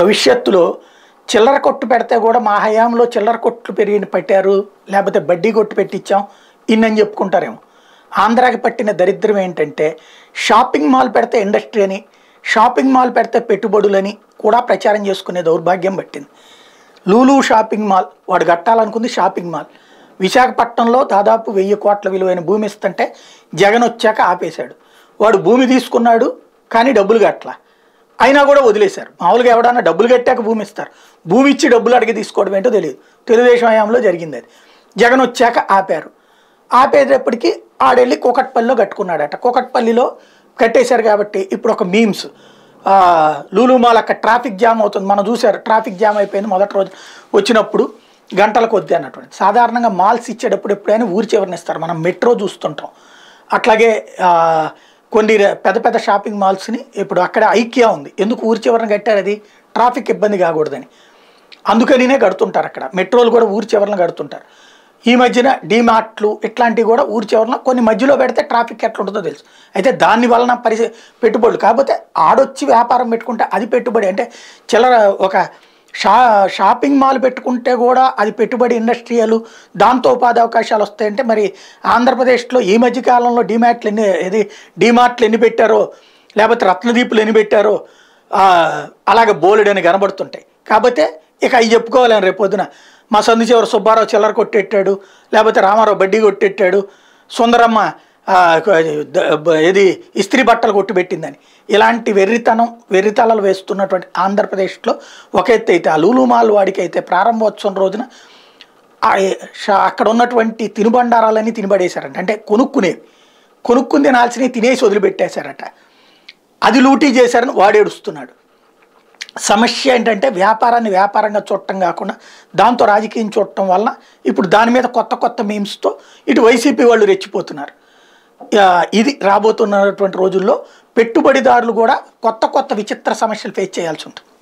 భవిష్యత్తులో చిల్లర కొట్టు పెడితే కూడా మా హయాంలో చిల్లర కొట్లు పెరిగిన పెట్టారు లేకపోతే బడ్డీ కొట్టు పెట్టించాం ఇన్నని చెప్పుకుంటారేమో ఆంధ్రాకి పట్టిన దరిద్రం ఏంటంటే షాపింగ్ మాల్ పెడితే ఇండస్ట్రీ అని షాపింగ్ మాల్ పెడితే పెట్టుబడులని కూడా ప్రచారం చేసుకునే దౌర్భాగ్యం పట్టింది లూలు షాపింగ్ మాల్ వాడు కట్టాలనుకుంది షాపింగ్ మాల్ విశాఖపట్నంలో దాదాపు వెయ్యి కోట్ల విలువైన భూమి ఇస్తుంటే జగన్ వచ్చాక ఆపేశాడు వాడు భూమి తీసుకున్నాడు కానీ డబ్బులు కట్టలా అయినా కూడా వదిలేశారు మామూలుగా ఎవడన్నా డబ్బులు కట్టాక భూమి ఇస్తారు భూమి ఇచ్చి డబ్బులు అడిగి తీసుకోవడం ఏంటో తెలియదు తెలుగుదేశం హయాంలో జరిగింది అది జగన్ వచ్చాక ఆపారు ఆపేటప్పటికీ ఆడెళ్ళి కోకట్పల్లిలో కట్టుకున్నాడట కోకట్పల్లిలో కట్టేశారు కాబట్టి ఇప్పుడు ఒక మీమ్స్ లూలుమాల అక్కడ ట్రాఫిక్ జామ్ అవుతుంది మనం చూసారు ట్రాఫిక్ జామ్ అయిపోయింది మొదటి రోజు వచ్చినప్పుడు గంటల కొద్ది అన్నటువంటి సాధారణంగా మాల్స్ ఇచ్చేటప్పుడు ఎప్పుడైనా ఊరి ఇస్తారు మనం మెట్రో చూస్తుంటాం అట్లాగే కొన్ని పెద్ద పెద్ద షాపింగ్ మాల్స్ని ఇప్పుడు అక్కడ ఐక్యా ఉంది ఎందుకు ఊరి చివరన కట్టారు అది ట్రాఫిక్ ఇబ్బంది కాకూడదని అందుకనినే కడుతుంటారు అక్కడ మెట్రోలు కూడా ఊరి చివరన కడుతుంటారు ఈ మధ్యన డీమార్ట్లు ఇట్లాంటివి కూడా ఊరి చివరన కొన్ని మధ్యలో పెడితే ట్రాఫిక్ ఎట్లా ఉంటుందో తెలుసు అయితే దాని వలన పరిస్థితి పెట్టుబడులు కాకపోతే ఆడొచ్చి వ్యాపారం పెట్టుకుంటే అది పెట్టుబడి అంటే చిల్లర ఒక షా షాపింగ్ మాల్ పెట్టుకుంటే కూడా అది పెట్టుబడి ఇండస్ట్రియలు దాంతో ఉపాధి అవకాశాలు వస్తాయంటే మరి ఆంధ్రప్రదేశ్లో ఈ మధ్యకాలంలో డిమార్ట్లు ఎన్ని ఇది డిమార్ట్లు ఎన్ని పెట్టారో లేకపోతే రత్నదీపులు ఎన్ని పెట్టారో అలాగే బోలెడు అని కనబడుతుంటాయి కాకపోతే ఇక అవి చెప్పుకోవాలని రేపొద్దున మా సందు చివరి సుబ్బారావు చిల్లర కొట్టెట్టాడు లేకపోతే రామారావు బడ్డీ కొట్టెట్టాడు సుందరమ్మ ఏది ఇస్త్రీ బట్టలు కొట్టుబెట్టిందని ఇలాంటి వెర్రితనం వెర్రితలలు వేస్తున్నటువంటి ఆంధ్రప్రదేశ్లో ఒక ఎత్తు అయితే ఆ వాడికైతే వాడికి అయితే ప్రారంభోత్సవం రోజున అక్కడ ఉన్నటువంటి తినుబండారాలన్నీ తినబడేశారంట అంటే కొనుక్కునేవి కొనుక్కుని తినాల్సినవి తినేసి వదిలిపెట్టేశారట అది లూటీ చేశారని వాడేడుస్తున్నాడు సమస్య ఏంటంటే వ్యాపారాన్ని వ్యాపారంగా చూడటం కాకుండా దాంతో రాజకీయం చూడటం వల్ల ఇప్పుడు దాని మీద కొత్త కొత్త మీమ్స్తో ఇటు వైసీపీ వాళ్ళు రెచ్చిపోతున్నారు ఇది రాబోతున్నటువంటి రోజుల్లో పెట్టుబడిదారులు కూడా కొత్త కొత్త విచిత్ర సమస్యలు ఫేస్ చేయాల్సి ఉంటుంది